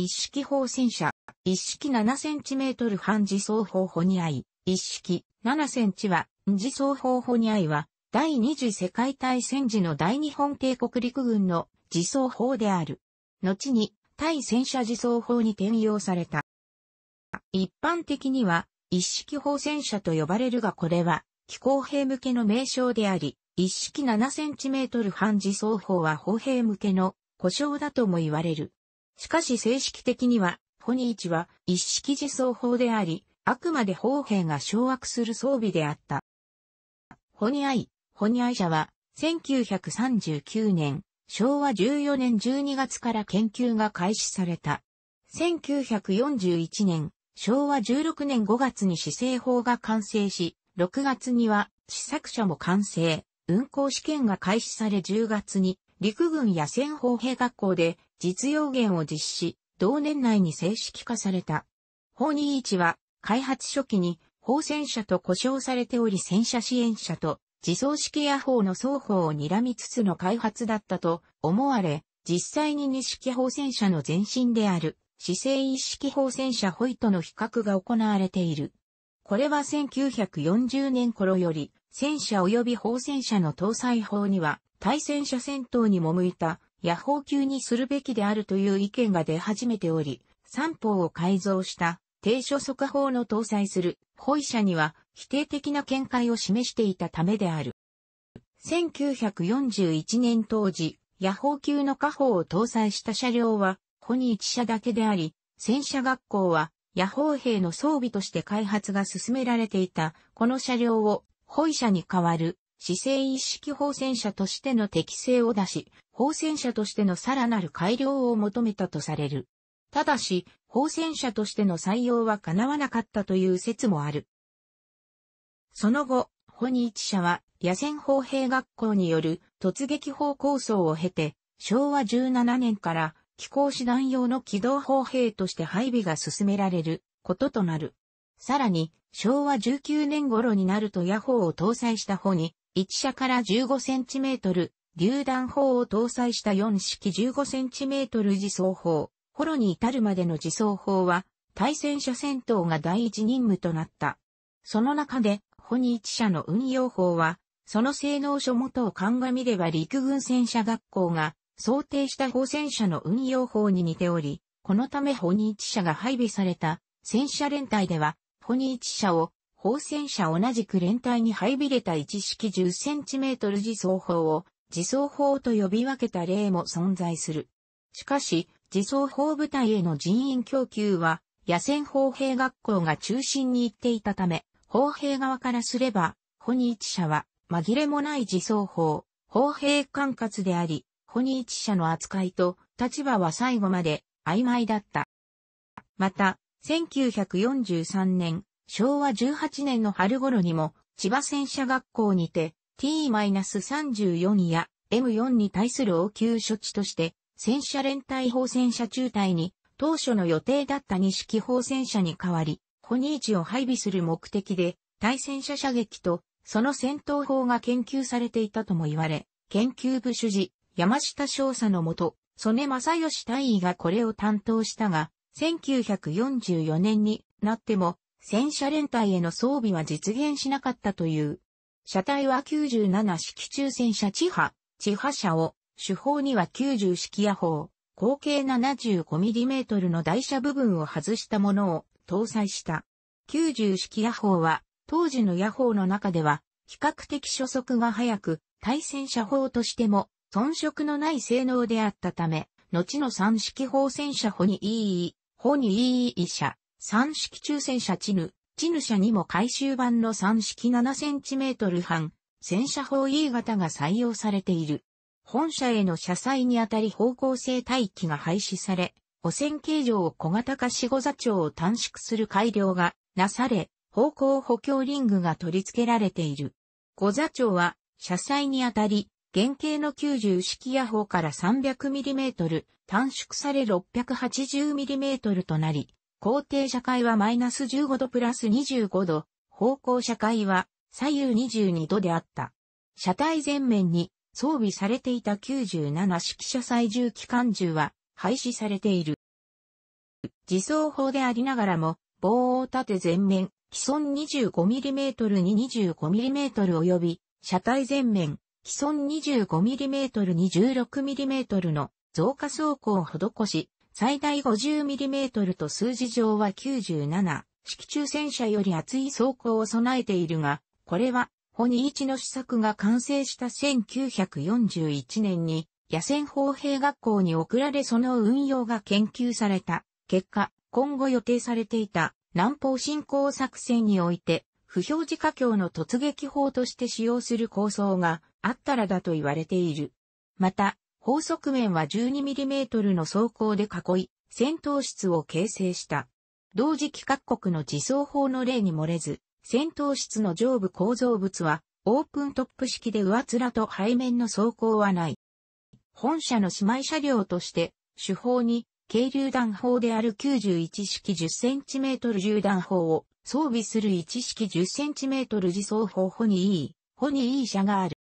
一式砲戦車、一式7センチメートル半自走砲ホニアイ、一式7センチは、自走砲ホニアイは、第二次世界大戦時の大日本帝国陸軍の自走砲である。後に、対戦車自走砲に転用された。一般的には、一式砲戦車と呼ばれるがこれは、気候兵向けの名称であり、一式7センチメートル半自走砲は砲兵向けの故障だとも言われる。しかし正式的には、ホニーチは一式自走砲であり、あくまで砲兵が掌握する装備であった。ホニアイ、ホニアイ社は、1939年、昭和14年12月から研究が開始された。1941年、昭和16年5月に施政法が完成し、6月には試作車も完成、運行試験が開始され10月に陸軍野戦砲兵学校で実用言を実施、同年内に正式化された。法21は、開発初期に、法戦車と呼称されており戦車支援車と、自走式野砲の双方を睨みつつの開発だったと思われ、実際に二式砲戦車の前身である、姿勢一式砲戦車ホイとの比較が行われている。これは1940年頃より、戦車及び砲戦車の搭載砲には、対戦車戦闘にも向いた野放級にするべきであるという意見が出始めており、三法を改造した低所速法の搭載する保医者には否定的な見解を示していたためである。1941年当時、野放級の火法を搭載した車両は、ホニ1車だけであり、戦車学校は、野放兵の装備として開発が進められていた、この車両を、ホイ車に代わる、姿勢一式放戦者としての適性を出し、放戦者としてのさらなる改良を求めたとされる。ただし、放戦者としての採用は叶わなかったという説もある。その後、ホニーチ社は野戦砲兵学校による突撃砲構想を経て、昭和17年から機構師団用の機動砲兵として配備が進められることとなる。さらに、昭和19年頃になると野ーを搭載したホニ1射から15センチメートル、榴弾砲を搭載した4式15センチメートル自走砲、ホロに至るまでの自走砲は、対戦車戦闘が第一任務となった。その中で、ホニ1社の運用砲は、その性能書元を鑑みれば陸軍戦車学校が想定した砲戦車の運用砲に似ており、このためホニ1社が配備された戦車連隊では、ホニ1社を砲戦車同じく連隊に配備れた一式 10cm 自走砲を自走砲と呼び分けた例も存在する。しかし、自走砲部隊への人員供給は、野戦砲兵学校が中心に行っていたため、砲兵側からすれば、ホニーチ社は紛れもない自走砲、砲兵管轄であり、ホニーチ社の扱いと立場は最後まで曖昧だった。また、1943年、昭和18年の春頃にも、千葉戦車学校にて、T-34 や M4 に対する応急処置として、戦車連隊砲戦車中隊に、当初の予定だった二式砲戦車に代わり、ホニーチを配備する目的で、対戦車射撃と、その戦闘法が研究されていたとも言われ、研究部主事、山下少佐のもと、曽根正義大尉がこれを担当したが、1944年になっても、戦車連隊への装備は実現しなかったという。車体は97式中戦車地波、地波車を、主砲には90式野砲、合計 75mm の台車部分を外したものを搭載した。90式野砲は、当時の野砲の中では、比較的初速が速く、対戦車砲としても、遜色のない性能であったため、後の三式砲戦車砲にいい、砲にい医車、三式抽選車チヌ、チヌ車にも回収版の三式7トル半、戦車砲 E 型が採用されている。本社への車載にあたり方向性待機が廃止され、汚染形状を小型化し五座長を短縮する改良がなされ、方向補強リングが取り付けられている。五座長は、車載にあたり、原型の90式野砲から 300mm 短縮され 680mm となり、皇帝社会はマイナス15度プラス25度、方向社会は左右22度であった。車体前面に装備されていた97式車載重機関銃は廃止されている。自走砲でありながらも、棒を立て前面、既存 25mm に 25mm 及び、車体前面、既存 25mm に 16mm の増加走行を施し、最大 50mm と数字上は97、式中戦車より厚い装甲を備えているが、これは、ホニーチの試作が完成した1941年に、野戦砲兵学校に送られその運用が研究された。結果、今後予定されていた南方侵攻作戦において、不表示化橋の突撃砲として使用する構想があったらだと言われている。また、高速面は 12mm の走行で囲い、戦闘室を形成した。同時期各国の自走砲の例に漏れず、戦闘室の上部構造物は、オープントップ式で上面と背面の走行はない。本社の姉妹車両として、手法に、軽榴弾砲である91式 10cm 榴弾砲を装備する1式 10cm 自走砲ホニー、ホニー車がある。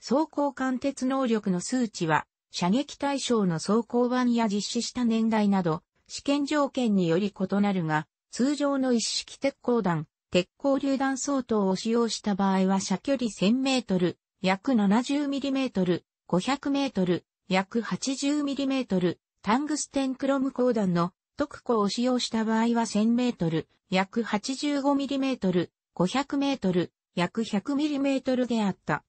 走行貫徹能力の数値は、射撃対象の走行版や実施した年代など、試験条件により異なるが、通常の一式鉄鋼弾、鉄鋼榴弾相当を使用した場合は射距離1000メートル、約70ミリメートル、500メートル、約80ミリメートル、タングステンクロム鋼弾の特鋼を使用した場合は1000メートル、約85ミリメートル、500メートル、約100ミリメートルであった。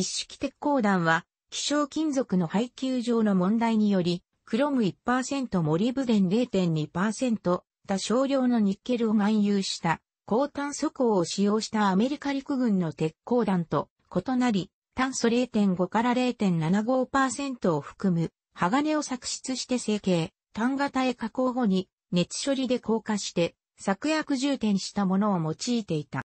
一式鉄鋼弾は、希少金属の配給上の問題により、クロム1%モリブデン0.2%、多少量のニッケルを含有した高炭素鋼を使用したアメリカ陸軍の鉄鋼弾と異なり、炭素0.5から0.75%を含む鋼を作出して成形、炭型へ加工後に熱処理で硬化して作薬充填したものを用いていた。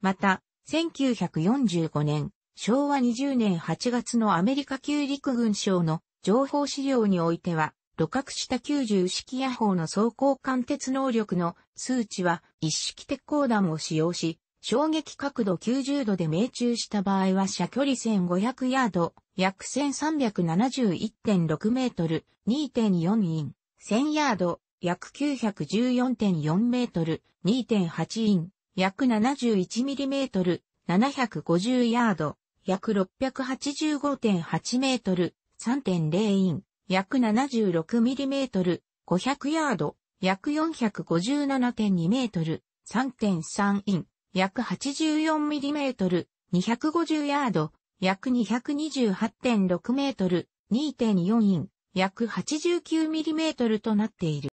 また、1945年、昭和20年8月のアメリカ旧陸軍省の情報資料においては、露覚した90式野砲の走行貫徹能力の数値は一式鉄鋼弾を使用し、衝撃角度90度で命中した場合は射距離1500ヤード、約1371.6メートル、2.4イン、1000ヤード、約914.4メートル、2.8イン、約71ミリメートル、750ヤード、約685.8メートル、3.0イン、約76ミリメートル、500ヤード、約457.2メートル、3.3イン、約84ミリメートル、250ヤード、約228.6メートル、2.4イン、約89ミリメートルとなっている。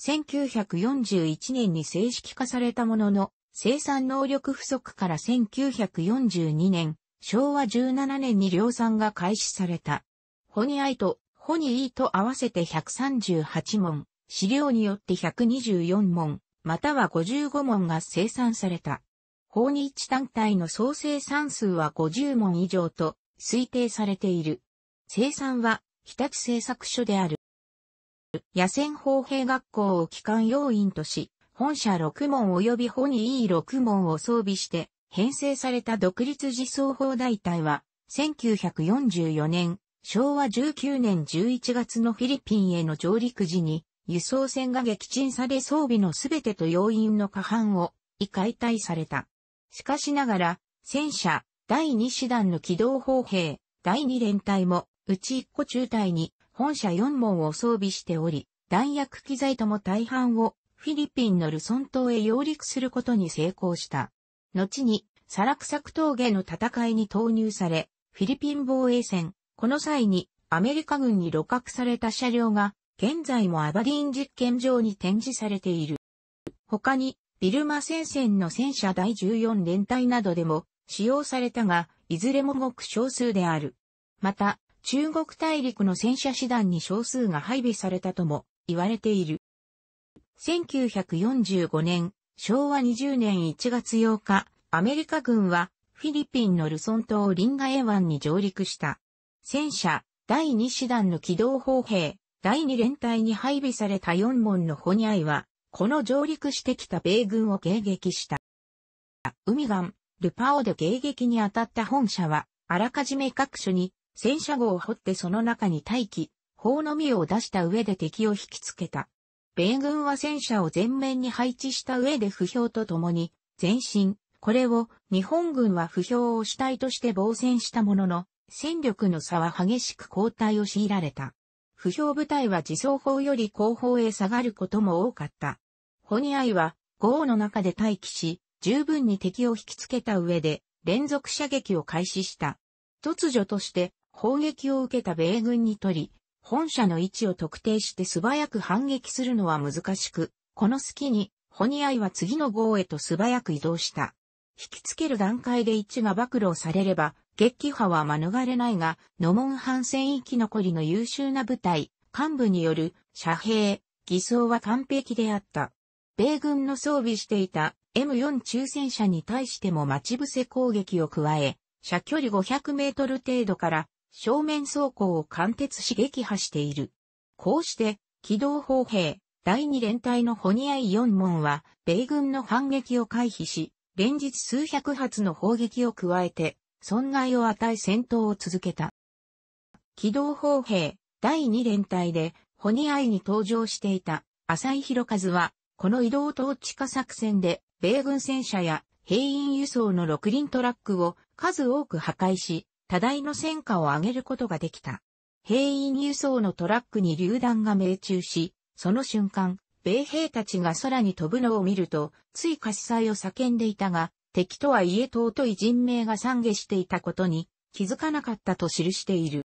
1941年に正式化されたものの、生産能力不足から1942年、昭和17年に量産が開始された。ホニアイとホニイと合わせて138問、資料によって124問、または55問が生産された。ホニイチ単体の総生産数は50問以上と推定されている。生産は日立製作所である。野戦砲兵学校を機関要員とし、本社6門及びホニー6門を装備して、編成された独立自走法大隊は、1944年、昭和19年11月のフィリピンへの上陸時に、輸送船が撃沈され装備のすべてと要員の過半を、異解体された。しかしながら、戦車、第2師団の機動砲兵、第2連隊も、うち1個中隊に、本社4門を装備しており、弾薬機材とも大半を、フィリピンのルソン島へ揚陸することに成功した。後に、サラクサク峠の戦いに投入され、フィリピン防衛戦、この際にアメリカ軍に露獲された車両が、現在もアバディーン実験場に展示されている。他に、ビルマ戦線の戦車第14連隊などでも使用されたが、いずれもごく少数である。また、中国大陸の戦車師団に少数が配備されたとも言われている。1945年、昭和20年1月8日、アメリカ軍はフィリピンのルソン島リンガエ湾に上陸した。戦車、第2師団の機動砲兵、第2連隊に配備された4門のホニャイは、この上陸してきた米軍を迎撃した。海岸、ルパオで迎撃に当たった本社は、あらかじめ各所に戦車号を掘ってその中に待機、砲のみを出した上で敵を引きつけた。米軍は戦車を前面に配置した上で不評とともに、前進。これを日本軍は不評を主体として防戦したものの、戦力の差は激しく後退を強いられた。不評部隊は自走砲より後方へ下がることも多かった。ホニアイは豪の中で待機し、十分に敵を引きつけた上で連続射撃を開始した。突如として砲撃を受けた米軍にとり、本社の位置を特定して素早く反撃するのは難しく、この隙に、ホニアイは次の号へと素早く移動した。引きつける段階で位置が暴露されれば、撃破は免れないが、ノモン反戦域残りの優秀な部隊、幹部による遮蔽、偽装は完璧であった。米軍の装備していた M4 中戦車に対しても待ち伏せ攻撃を加え、射距離500メートル程度から正面走行を貫徹し撃破している。こうして、機動砲兵、第二連隊のホニアイ四門は、米軍の反撃を回避し、連日数百発の砲撃を加えて、損害を与え戦闘を続けた。機動砲兵、第二連隊で、ホニアイに登場していた、浅井博和は、この移動統治下作戦で、米軍戦車や兵員輸送の六輪トラックを数多く破壊し、多大の戦果を上げることができた。兵員輸送のトラックに榴弾が命中し、その瞬間、米兵たちが空に飛ぶのを見ると、つい喝采を叫んでいたが、敵とはいえ尊い人命が懺悔していたことに気づかなかったと記している。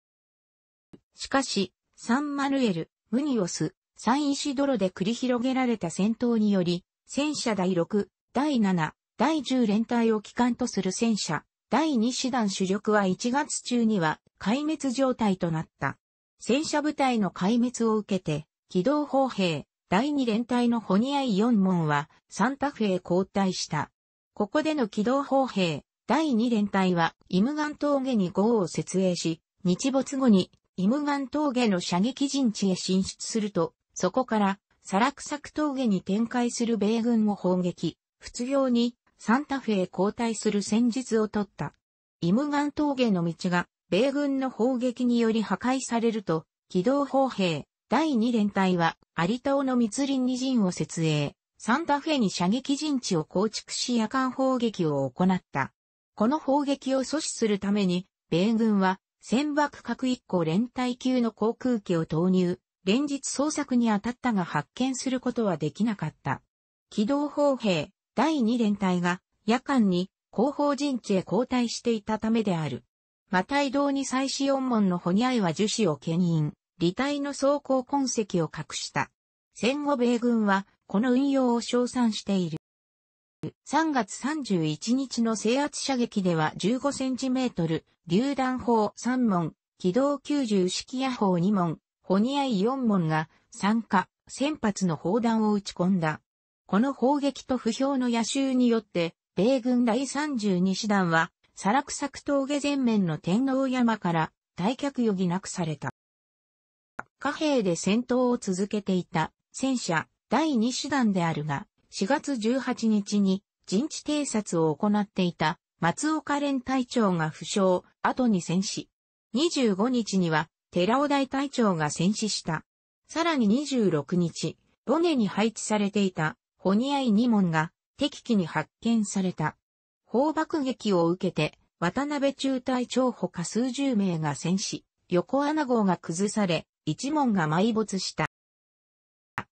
しかし、サンマヌエル、ムニオス、サンイシドロで繰り広げられた戦闘により、戦車第6、第7、第10連隊を機関とする戦車、第2師団主力は1月中には壊滅状態となった。戦車部隊の壊滅を受けて、機動砲兵、第2連隊のホニアイ4門はサンタフェへ交代した。ここでの機動砲兵、第2連隊はイムガン峠に号を設営し、日没後にイムガン峠の射撃陣地へ進出すると、そこからサラクサク峠に展開する米軍を砲撃、普通にサンタフェへ交代する戦術を取った。イムガン峠の道が、米軍の砲撃により破壊されると、機動砲兵、第二連隊は、アリ尾の密林に陣を設営、サンタフェに射撃陣地を構築し夜間砲撃を行った。この砲撃を阻止するために、米軍は、船爆核1個連隊級の航空機を投入、連日捜索に当たったが発見することはできなかった。機動砲兵、第2連隊が夜間に後方陣地へ後退していたためである。また移動に祭祀四門のホニャイは樹脂を牽引、離隊の装甲痕跡を隠した。戦後米軍はこの運用を称賛している。3月31日の制圧射撃では15センチメートル、榴弾砲3門、機動90式野砲2門、ホニアイ4門が参加、1000発の砲弾を撃ち込んだ。この砲撃と不評の野襲によって、米軍第32師団は、サラクサク峠前面の天皇山から退却余儀なくされた。貨幣で戦闘を続けていた戦車第2師団であるが、4月18日に陣地偵察を行っていた松岡連隊長が負傷、後に戦死。25日には寺尾大隊長が戦死した。さらに26日、尾ネに配置されていたホニアイ二門が敵機に発見された。砲爆撃を受けて、渡辺中隊長補下数十名が戦死、横穴号が崩され、一門が埋没した。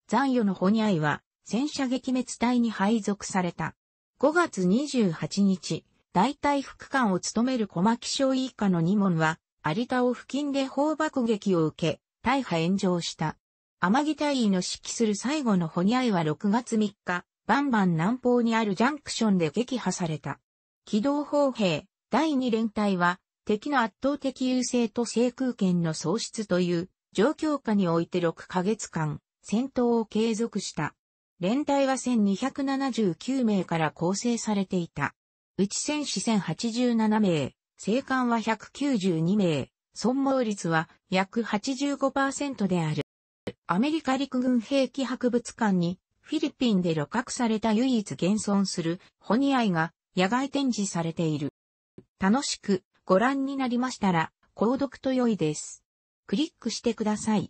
残余のホニャイは、戦車撃滅隊に配属された。5月28日、大隊副官を務める小牧省以下の二門は、有田を付近で砲爆撃を受け、大破炎上した。天城隊員の指揮する最後のホニャイは6月3日、バンバン南方にあるジャンクションで撃破された。機動砲兵、第2連隊は、敵の圧倒的優勢と制空権の喪失という状況下において6ヶ月間戦闘を継続した。連隊は1279名から構成されていた。うち戦士1087名、生還は192名、損耗率は約85%である。アメリカ陸軍兵器博物館に、フィリピンで旅客された唯一現存するホニアイが野外展示されている。楽しくご覧になりましたら、購読と良いです。クリックしてください。